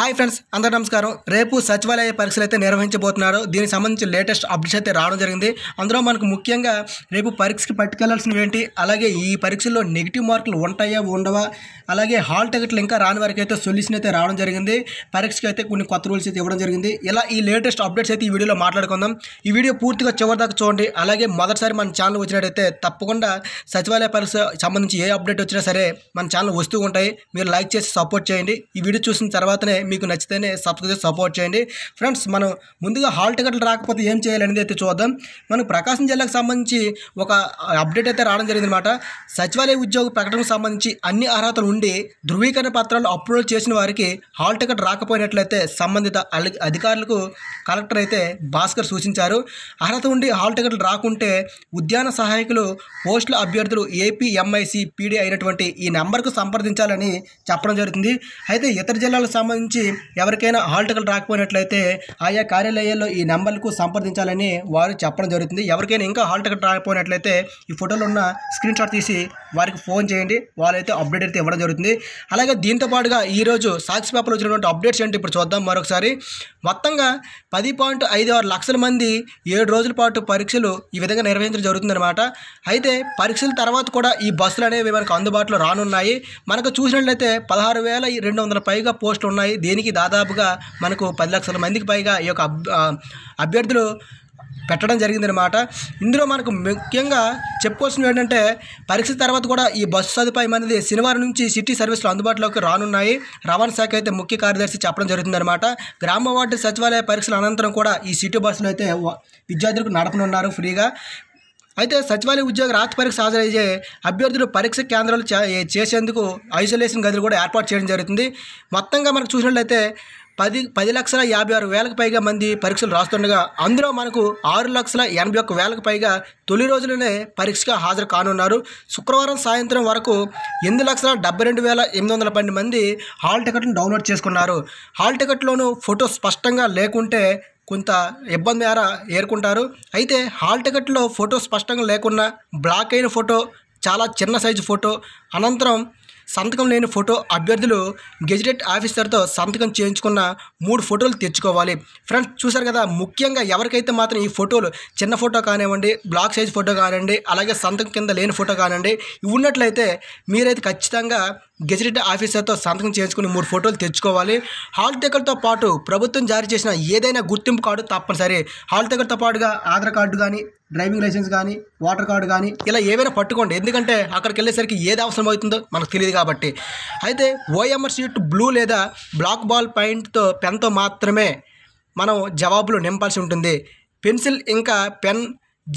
hi friends అందరూ నమస్కారం రేపు సచివాలయ పరీక్షలు అయితే నిర్వహించబోతున్నారు దీనికి సంబంధించి లేటెస్ట్ అప్డేట్స్ అయితే రావడం జరిగింది అందులో మనకు ముఖ్యంగా రేపు పరీక్షకి పట్టుకెళ్లాల్సినవి ఏంటి అలాగే ఈ పరీక్షల్లో నెగిటివ్ మార్కులు ఉంటాయా ఉండవా అలాగే హాల్ టికెట్లు ఇంకా రాని వారికి అయితే సొల్యూషన్ అయితే రావడం జరిగింది పరీక్షకి అయితే కొన్ని కొత్త రూల్స్ అయితే ఇవ్వడం జరిగింది ఇలా ఈ లేటెస్ట్ అప్డేట్స్ అయితే ఈ వీడియోలో మాట్లాడుకుందాం ఈ వీడియో పూర్తిగా చివరిదాకా చూడండి అలాగే మొదటిసారి మన ఛానల్ వచ్చినట్టయితే తప్పకుండా సచివాలయ పరీక్ష సంబంధించి ఏ అప్డేట్ వచ్చినా సరే మన ఛానల్ వస్తూ ఉంటాయి మీరు లైక్ చేసి సపోర్ట్ చేయండి ఈ వీడియో చూసిన తర్వాతనే ఉంటాయి మీకు నచ్చితేనే సబ్స్క్రైబ్ సపోర్ట్ చేయండి ఫ్రెండ్స్ మనం ముందుగా హాల్ టికెట్లు రాకపోతే ఏం చేయాలనేది అయితే చూద్దాం మనకు ప్రకాశం జిల్లాకు సంబంధించి ఒక అప్డేట్ అయితే రావడం జరిగిందనమాట సచివాలయ ఉద్యోగ ప్రకటనకు సంబంధించి అన్ని అర్హతలు ఉండి ధృవీకరణ పత్రాలు అప్లోడ్ చేసిన వారికి హాల్ టికెట్ రాకపోయినట్లయితే సంబంధిత అధికారులకు కలెక్టర్ అయితే భాస్కర్ సూచించారు అర్హత ఉండి హాల్ టికెట్లు రాకుంటే ఉద్యాన సహాయకులు పోస్టుల అభ్యర్థులు ఏపీఎంఐసి పీడీ అయినటువంటి ఈ నెంబర్కు సంప్రదించాలని చెప్పడం జరుగుతుంది అయితే ఇతర జిల్లాలకు సంబంధించి గురించి ఎవరికైనా హాల్ రాకపోయినట్లయితే ఆయా కార్యాలయాల్లో ఈ నెంబర్లకు సంప్రదించాలని వారు చెప్పడం జరుగుతుంది ఎవరికైనా ఇంకా హాల్ రాకపోయినట్లయితే ఈ ఫోటోలో ఉన్న స్క్రీన్ షాట్ తీసి వారికి ఫోన్ చేయండి వాళ్ళైతే అప్డేట్ అయితే ఇవ్వడం జరుగుతుంది అలాగే దీంతో పాటుగా ఈరోజు సాక్షి పేపర్లో వచ్చినటువంటి అప్డేట్స్ ఏంటి ఇప్పుడు చూద్దాం మరొకసారి మొత్తంగా పది పాయింట్ ఐదు ఆరు లక్షల మంది ఏడు రోజుల పాటు పరీక్షలు ఈ విధంగా నిర్వహించడం జరుగుతుందన్నమాట అయితే పరీక్షల తర్వాత కూడా ఈ బస్సులు అనేవి మనకు అందుబాటులో రానున్నాయి మనకు చూసినట్లయితే పదహారు వేల రెండు వందల పైగా పోస్టులు ఉన్నాయి దేనికి దాదాపుగా మనకు పది లక్షల మందికి పైగా ఈ యొక్క అభ్యర్థులు పెట్టడం జరిగిందనమాట ఇందులో మనకు ముఖ్యంగా చెప్పుకోవాల్సినవి ఏంటంటే పరీక్ష తర్వాత కూడా ఈ బస్సు సదుపాయం అనేది శనివారం నుంచి సిటీ సర్వీసులు అందుబాటులోకి రానున్నాయి రవాణా శాఖ అయితే ముఖ్య కార్యదర్శి చెప్పడం జరుగుతుందనమాట గ్రామ వార్డు సచివాలయ పరీక్షల అనంతరం కూడా ఈ సిటీ బస్సులు అయితే విద్యార్థులకు నడపనున్నారు ఫ్రీగా అయితే సచివాలయ ఉద్యోగ రాత పరీక్ష హాజరయ్యే అభ్యర్థులు పరీక్ష కేంద్రాలు చేసేందుకు ఐసోలేషన్ గదులు కూడా ఏర్పాటు చేయడం జరుగుతుంది మొత్తంగా మనకు చూసినట్లయితే పది పది లక్షల యాభై ఆరు వేలకు పైగా మంది పరీక్షలు రాస్తుండగా అందులో మనకు ఆరు లక్షల ఎనభై ఒక్క వేలకు పైగా తొలి రోజులనే పరీక్షగా హాజరు కానున్నారు శుక్రవారం సాయంత్రం వరకు ఎనిమిది లక్షల డెబ్బై రెండు వేల ఎనిమిది వందల పన్నెండు మంది హాల్ టికెట్ను డౌన్లోడ్ చేసుకున్నారు హాల్ టికెట్లోనూ ఫోటో స్పష్టంగా లేకుంటే కొంత ఇబ్బంది మేర ఏరుకుంటారు అయితే హాల్ టికెట్లో ఫోటో స్పష్టంగా లేకున్నా బ్లాక్ అయిన ఫోటో చాలా చిన్న సైజు ఫోటో అనంతరం సంతకం లేని ఫోటో అభ్యర్థులు గెజిటెట్ ఆఫీసర్తో సంతకం చేయించుకున్న మూడు ఫోటోలు తెచ్చుకోవాలి ఫ్రెండ్స్ చూశారు కదా ముఖ్యంగా ఎవరికైతే మాత్రం ఈ ఫోటోలు చిన్న ఫోటో కానివ్వండి బ్లాక్ సైజ్ ఫోటో కానివ్వండి అలాగే సంతకం కింద లేని ఫోటో కానివ్వండి ఉన్నట్లయితే మీరైతే ఖచ్చితంగా గెజిటెడ్ ఆఫీసర్తో సంతకం చేయించుకుని మూడు ఫోటోలు తెచ్చుకోవాలి హాల్ టికెట్తో పాటు ప్రభుత్వం జారీ చేసిన ఏదైనా గుర్తింపు కార్డు తప్పనిసరి హాల్ టికెట్తో పాటుగా ఆధార్ కార్డు కానీ డ్రైవింగ్ లైసెన్స్ కానీ వాటర్ కార్డు కానీ ఇలా ఏవైనా పట్టుకోండి ఎందుకంటే అక్కడికి వెళ్ళేసరికి ఏది అవసరం అవుతుందో మనకు తెలియదు కాబట్టి అయితే ఓఎంఆర్ షీట్ బ్లూ లేదా బ్లాక్ బాల్ పాయింట్తో పెన్తో మాత్రమే మనం జవాబులు నింపాల్సి ఉంటుంది పెన్సిల్ ఇంకా పెన్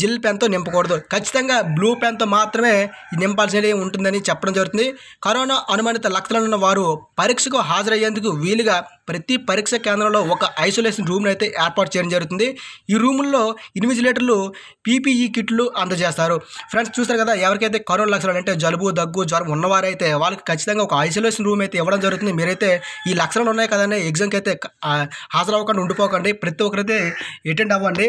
జిల్ పెన్తో నింపకూడదు ఖచ్చితంగా బ్లూ పెన్తో మాత్రమే నింపాల్సి ఉంటుందని చెప్పడం జరుగుతుంది కరోనా అనుమానిత లక్షణాలు ఉన్న వారు పరీక్షకు హాజరయ్యేందుకు వీలుగా ప్రతి పరీక్ష కేంద్రంలో ఒక ఐసోలేషన్ రూమ్ను అయితే ఏర్పాటు చేయడం జరుగుతుంది ఈ రూముల్లో ఇన్విజిలేటర్లు పీపీఈ కిట్లు అందజేస్తారు ఫ్రెండ్స్ చూస్తారు కదా ఎవరికైతే కరోనా లక్షణాలు అంటే జలుబు దగ్గు జ్వరం ఉన్నవారైతే వాళ్ళకి ఖచ్చితంగా ఒక ఐసోలేషన్ రూమ్ అయితే ఇవ్వడం జరుగుతుంది మీరైతే ఈ లక్షణాలు ఉన్నాయి కదండి ఎగ్జామ్కి అయితే హాజరవ్వకుండా ఉండిపోకండి ప్రతి ఒక్కరైతే అటెండ్ అవ్వండి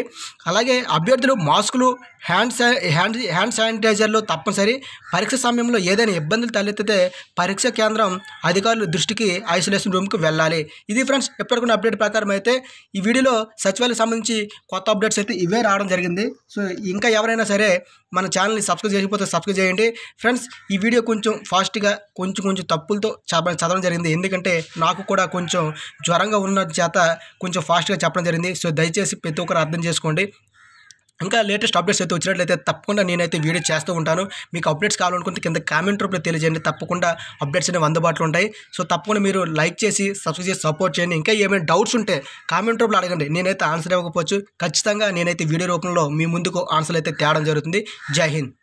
అలాగే అభ్యర్థులు మాస్ మాస్కులు హ్యాండ్ హ్యాండ్ హ్యాండ్ శానిటైజర్లు తప్పనిసరి పరీక్ష సమయంలో ఏదైనా ఇబ్బందులు తలెత్తితే పరీక్ష కేంద్రం అధికారుల దృష్టికి ఐసోలేషన్ రూమ్కి వెళ్ళాలి ఇది ఫ్రెండ్స్ ఎప్పటికున్న అప్డేట్ ప్రకారం అయితే ఈ వీడియోలో సచివాలయం సంబంధించి కొత్త అప్డేట్స్ అయితే ఇవే రావడం జరిగింది సో ఇంకా ఎవరైనా సరే మన ఛానల్ని సబ్స్క్రైబ్ చేయకపోతే సబ్స్క్రైబ్ చేయండి ఫ్రెండ్స్ ఈ వీడియో కొంచెం ఫాస్ట్గా కొంచెం కొంచెం తప్పులతో చదవడం చదవడం జరిగింది ఎందుకంటే నాకు కూడా కొంచెం జ్వరంగా ఉన్న చేత కొంచెం ఫాస్ట్గా చెప్పడం జరిగింది సో దయచేసి ప్రతి ఒక్కరు అర్థం చేసుకోండి ఇంకా లేటెస్ట్ అప్డేట్స్ అయితే వచ్చినట్లయితే తప్పకుండా నేనైతే వీడియో చేస్తూ ఉంటాను మీకు అప్డేట్స్ కావాలనుకుంటే కింద కామెంట్ రూపంలో తెలియజేయండి తప్పకుండా అప్డేట్స్ అనేవి అందుబాటులో ఉంటాయి సో తప్పకుండా మీరు లైక్ చేసి సబ్స్క్రైబ్ చేసి సపోర్ట్ చేయండి ఇంకా ఏమైనా డౌట్స్ ఉంటే కామెంట్ రూపంలో అడగండి నేనైతే ఆన్సర్ ఇవ్వకపోవచ్చు ఖచ్చితంగా నేనైతే వీడియో రూపంలో మీ ముందుకు ఆన్సర్ అయితే తేవడం జరుగుతుంది జై హింద్